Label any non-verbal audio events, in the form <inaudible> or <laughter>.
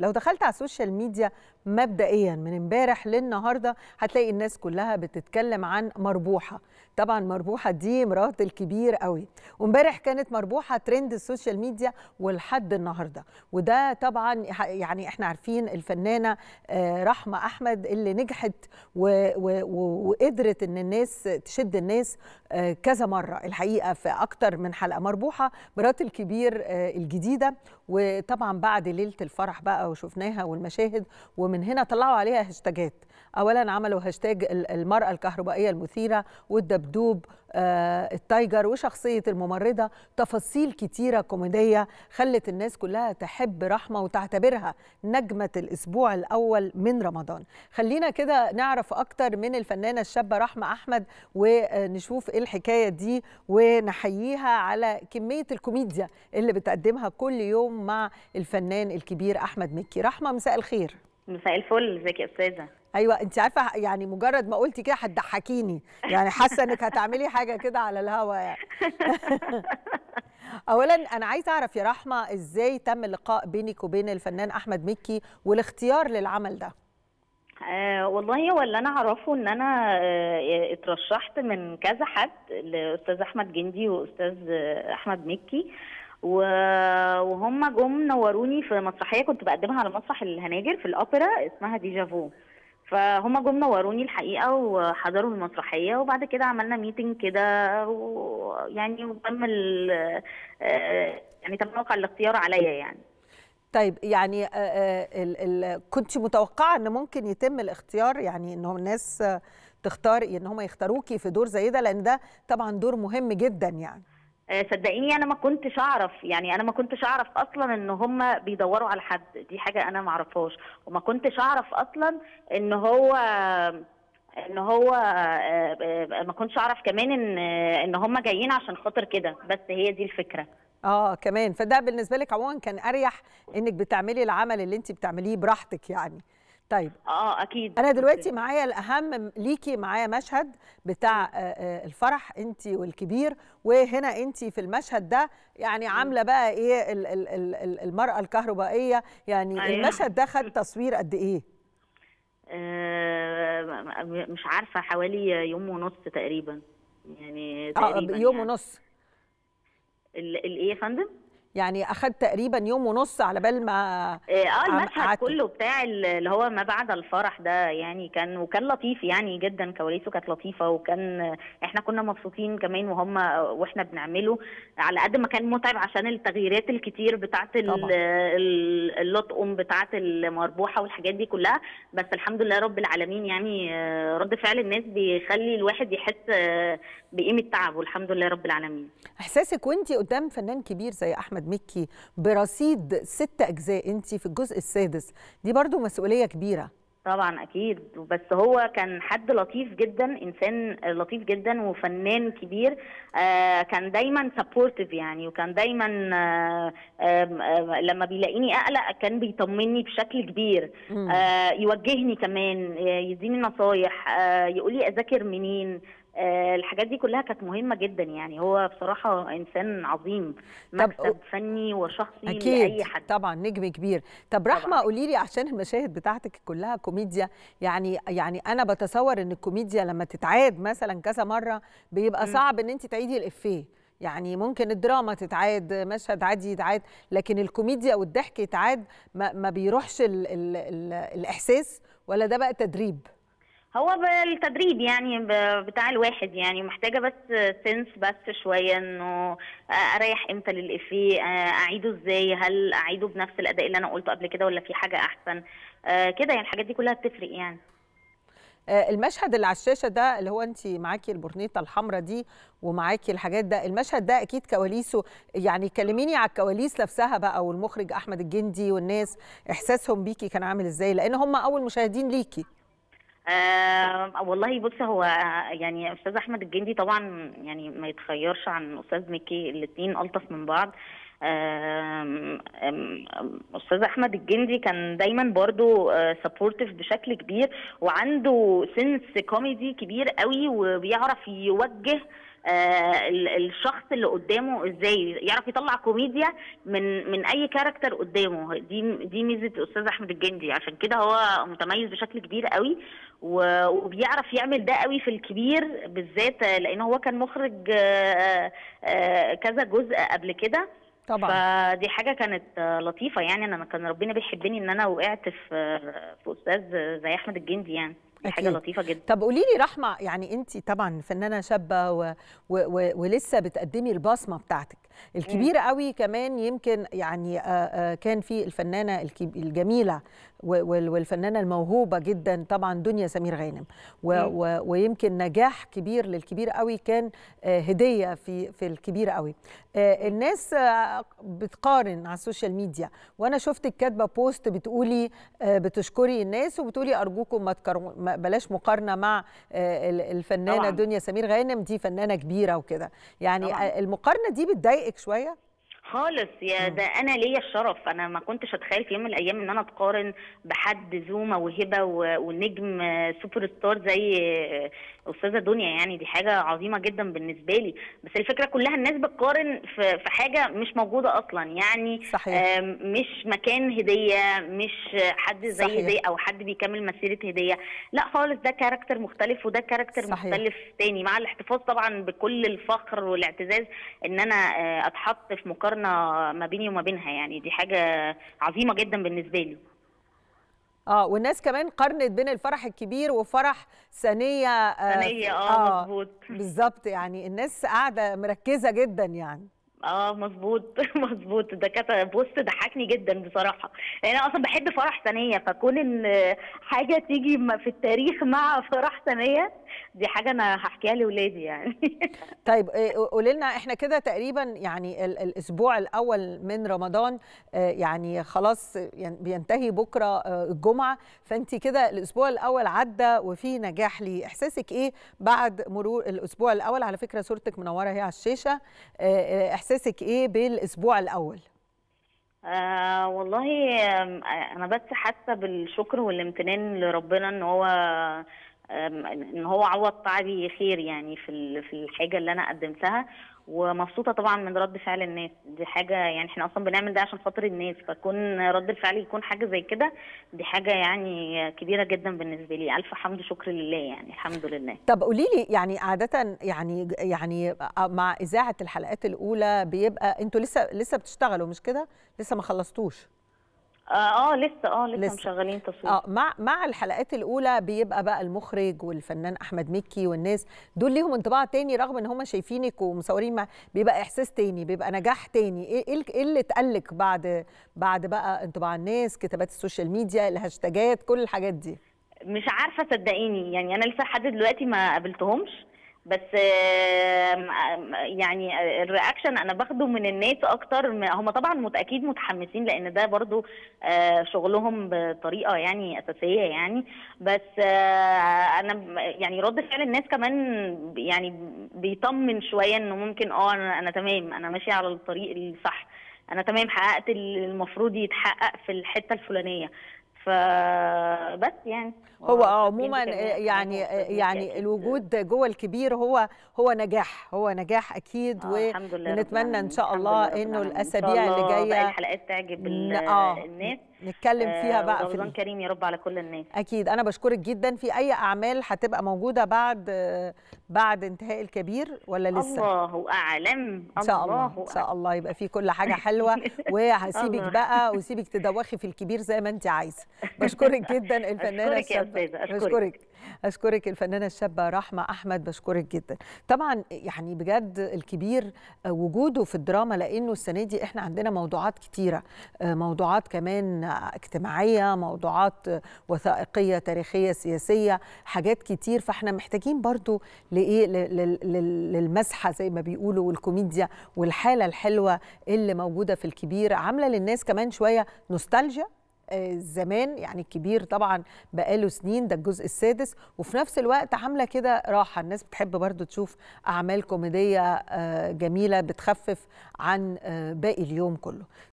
لو دخلت على السوشيال ميديا مبدئيا من امبارح للنهارده هتلاقي الناس كلها بتتكلم عن مربوحه طبعا مربوحه دي مرات الكبير قوي وامبارح كانت مربوحه ترند السوشيال ميديا ولحد النهارده وده طبعا يعني احنا عارفين الفنانه آه، رحمه احمد اللي نجحت وقدرت ان الناس تشد الناس آه، كذا مره الحقيقه في اكتر من حلقه مربوحه مرات الكبير آه، الجديده وطبعا بعد ليله الفرح بقى وشفناها والمشاهد ومن هنا طلعوا عليها هاشتاجات اولا عملوا هاشتاج المراه الكهربائيه المثيره والدبدوب آه، التايجر وشخصيه الممرضه تفاصيل كتيره كوميديه خلت الناس كلها تحب رحمه وتعتبرها نجمه الاسبوع الاول من رمضان خلينا كده نعرف اكتر من الفنانه الشابه رحمه احمد ونشوف ايه الحكايه دي ونحييها على كميه الكوميديا اللي بتقدمها كل يوم مع الفنان الكبير احمد مكي رحمه مساء الخير مساء الفل ازيك يا استاذه ايوه انت عارفه يعني مجرد ما قلتي كده هتضحكيني يعني حاسه انك هتعملي حاجه كده على الهوا يعني <laughs> اولا انا عايزه اعرف يا رحمه ازاي تم اللقاء بينك وبين الفنان احمد مكي والاختيار للعمل ده آه، والله هو اللي انا اعرفه ان انا آه، اترشحت من كذا حد لاستاذ احمد جندي واستاذ احمد مكي وهم جم نوروني في مسرحيه كنت بقدمها على مسرح الهناجر في الاوبرا اسمها ديجافو فهم جم نوروني الحقيقه وحضروا المسرحيه وبعد كده عملنا ميتنج كده ويعني وتم آه، يعني تم موقع الاختيار عليا يعني طيب يعني آه، آه، ال كنت متوقعه ان ممكن يتم الاختيار يعني ان هم الناس تختار ان هم يختاروكي في دور زي ده لان ده طبعا دور مهم جدا يعني آه، صدقيني انا ما كنتش اعرف يعني انا ما كنتش اعرف اصلا ان هم بيدوروا على حد دي حاجه انا ما اعرفهاش وما كنتش اعرف اصلا ان هو ان هو آه، آه، ما كنتش اعرف كمان ان ان هم جايين عشان خاطر كده بس هي دي الفكره اه كمان فده بالنسبه لك عموما كان اريح انك بتعملي العمل اللي انت بتعمليه براحتك يعني طيب اه اكيد انا دلوقتي معايا الاهم ليكي معايا مشهد بتاع آه، آه، الفرح انت والكبير وهنا انت في المشهد ده يعني عامله بقى ايه المراه الكهربائيه يعني أيوة. المشهد ده خد تصوير قد ايه آه، مش عارفه حوالي يوم ونص تقريبا يعني تقريبا آه يوم يعني. ونص الايه يا فندم يعني اخذ تقريبا يوم ونص على بال ما إيه، اه المشهد عم... كله بتاع اللي هو ما بعد الفرح ده يعني كان وكان لطيف يعني جدا كواليسه كانت لطيفه وكان احنا كنا مبسوطين كمان وهم واحنا بنعمله على قد ما كان متعب عشان التغييرات الكتير بتاعه اللطقم بتاعه المربوحه والحاجات دي كلها بس الحمد لله رب العالمين يعني آه، رد فعل الناس بيخلي الواحد يحس آه، بقيمه تعبه الحمد لله رب العالمين احساسك وانت قدام فنان كبير زي احمد احمد مكي برصيد ست اجزاء انت في الجزء السادس دي برضو مسؤوليه كبيره طبعا اكيد بس هو كان حد لطيف جدا انسان لطيف جدا وفنان كبير آه، كان دايما سبورتيف يعني وكان دايما آه، لما بيلاقيني اقلق كان بيطمني بشكل كبير آه، يوجهني كمان يديني نصايح يقولي يقول لي اذاكر منين آه، الحاجات دي كلها كانت مهمه جدا يعني هو بصراحه انسان عظيم مكتب فني وشخصي أكيد. لاي حد طبعا نجم كبير طب رحمه قولي لي عشان المشاهد بتاعتك كلها كوميديا يعني يعني انا بتصور ان الكوميديا لما تتعاد مثلا كذا مره بيبقى صعب ان انت تعيدي الافيه يعني ممكن الدراما تتعاد مشهد عادي يتعاد لكن الكوميديا والضحك يتعاد ما, ما بيروحش الـ الـ الـ الاحساس ولا ده بقى تدريب هو بالتدريب يعني بتاع الواحد يعني محتاجه بس سنس بس شويه انه اريح امتى للافيه آه، اعيده ازاي هل اعيده بنفس الاداء اللي انا قلته قبل كده ولا في حاجه احسن آه، كده يعني الحاجات دي كلها بتفرق يعني آه، المشهد اللي على الشاشه ده اللي هو انت معاكي البورنيطه الحمراء دي ومعاكي الحاجات ده المشهد ده اكيد كواليسه يعني كلميني على الكواليس نفسها بقى والمخرج احمد الجندي والناس احساسهم بيكي كان عامل ازاي لان هم اول مشاهدين ليكي آه والله بص هو يعني استاذ احمد الجندي طبعا يعني ما يتخيرش عن استاذ مكي الاثنين الطف من بعض استاذ احمد الجندي كان دايما برضو سبورتيف آه، بشكل كبير وعنده سنس كوميدي كبير قوي وبيعرف يوجه آه الشخص اللي قدامه ازاي يعرف يطلع كوميديا من من اي كاركتر قدامه دي دي ميزه استاذ احمد الجندي عشان كده هو متميز بشكل كبير قوي وبيعرف يعمل ده قوي في الكبير بالذات لان هو كان مخرج آه آه كذا جزء قبل كده طبعا فدي حاجه كانت لطيفه يعني انا كان ربنا بيحبني ان انا وقعت في في استاذ زي احمد الجندي يعني دي حاجه لطيفه جدا طب قولي لي رحمه يعني انت طبعا فنانه شابه و... و... و... ولسه بتقدمي البصمه بتاعتك الكبيره مم. قوي كمان يمكن يعني آه، آه، كان في الفنانه الجميله والفنانه الموهوبه جدا طبعا دنيا سمير غانم و... و... ويمكن نجاح كبير للكبير قوي كان آه، هديه في في الكبير قوي الناس بتقارن على السوشيال ميديا وانا شفتك كاتبه بوست بتقولي بتشكري الناس وبتقولي ارجوكم ما بلاش مقارنه مع آه، الفنانه طبعا. دنيا سمير غانم دي فنانه كبيره وكده يعني طبعا. المقارنه دي بتضايقك شويه خالص يا ده انا ليا الشرف انا ما كنتش اتخيل في يوم من الايام ان انا اتقارن بحد ذو موهبه ونجم سوبر ستار زي استاذه دنيا يعني دي حاجه عظيمه جدا بالنسبه لي بس الفكره كلها الناس بتقارن في حاجه مش موجوده اصلا يعني صحيح. آه، مش مكان هديه مش حد زي صحيح. هديه او حد بيكمل مسيره هديه لا خالص ده كاركتر مختلف وده كاركتر صحيح. مختلف تاني مع الاحتفاظ طبعا بكل الفخر والاعتزاز ان انا آه، اتحط في مقارنه مقارنه ما بيني وما بينها يعني دي حاجه عظيمه جدا بالنسبه لي اه والناس كمان قارنت بين الفرح الكبير وفرح ثانيه آه، ثانيه اه, آه بالظبط يعني الناس قاعده مركزه جدا يعني اه مظبوط <laughs> مظبوط ده كانت بص ضحكني جدا بصراحه يعني انا اصلا بحب فرح ثانيه فكون ان حاجه تيجي في التاريخ مع فرح ثانيه دي حاجه انا هحكيها لاولادي يعني <laughs> طيب آه، قولي لنا احنا كده تقريبا يعني الاسبوع الاول من رمضان آه، يعني خلاص يعني بينتهي بكره آه، الجمعه فانت كده الاسبوع الاول عدى وفي نجاح ليه احساسك ايه بعد مرور الاسبوع الاول على فكره صورتك منوره هي على الشاشه احساس احساسك ايه بالاسبوع الاول آه والله انا بس حاسه بالشكر والامتنان لربنا ان هو ان هو عوض تعبي خير يعني في في الحاجه اللي انا قدمتها ومبسوطه طبعا من رد فعل الناس دي حاجه يعني احنا اصلا بنعمل ده عشان خاطر الناس فكون رد الفعل يكون حاجه زي كده دي حاجه يعني كبيره جدا بالنسبه لي الف حمد شكر لله يعني الحمد لله طب قولي لي يعني عاده يعني يعني مع اذاعه الحلقات الاولى بيبقى انتوا لسه لسه بتشتغلوا مش كده لسه ما خلصتوش آه،, اه لسه اه لسه, لسه. مشغلين تصوير اه مع مع الحلقات الاولى بيبقى بقى المخرج والفنان احمد مكي والناس دول ليهم انطباع تاني رغم ان هم شايفينك ومصورين مع بيبقى احساس تاني بيبقى نجاح تاني ايه ايه, إيه اللي اتقلك بعد بعد بقى انطباع الناس كتابات السوشيال ميديا الهاشتاجات كل الحاجات دي مش عارفه صدقيني يعني انا لسه لحد دلوقتي ما قابلتهمش بس يعني آه، الرياكشن انا باخده من الناس اكتر هم طبعا متاكيد متحمسين لان ده برضو آه، شغلهم بطريقه يعني اساسيه يعني بس آه، انا يعني رد فعل الناس كمان يعني بيطمن شويه انه ممكن اه انا, أنا تمام انا ماشيه على الطريق الصح انا تمام حققت اللي المفروض يتحقق في الحته الفلانيه فبس يعني هو آه، آه، عموما آه، يعني يعني, يعني الوجود جوه الكبير هو هو نجاح هو نجاح اكيد ونتمنى ان شاء الله انه الاسابيع اللي جايه الحلقات تعجب الناس نتكلم آه، فيها بقى في رمضان كريم يا رب على كل الناس اكيد انا بشكرك جدا في اي اعمال هتبقى موجوده بعد بعد انتهاء الكبير ولا لسه الله اعلم ان شاء الله ان شاء الله يبقى في كل حاجه <laughs> حلوه وهسيبك بقى وسيبك تدوخي في الكبير زي ما انت عايزه <laughs> بشكرك جدا الفنانه الشابه بشكرك أشكرك الفنانة الشابة رحمة أحمد بشكرك جدا طبعا يعني بجد الكبير وجوده في الدراما لأنه السنة دي إحنا عندنا موضوعات كتيرة آه، موضوعات كمان اجتماعية موضوعات وثائقية تاريخية سياسية حاجات كتير فإحنا محتاجين برضو لإيه للمسحة زي ما بيقولوا والكوميديا والحالة الحلوة اللي موجودة في الكبير عاملة للناس كمان شوية نوستالجيا آه، زمان يعني الكبير طبعا بقاله سنين ده الجزء السادس وفي نفس الوقت عامله كده راحه الناس بتحب برضو تشوف اعمال كوميديه آه، جميله بتخفف عن آه، باقي اليوم كله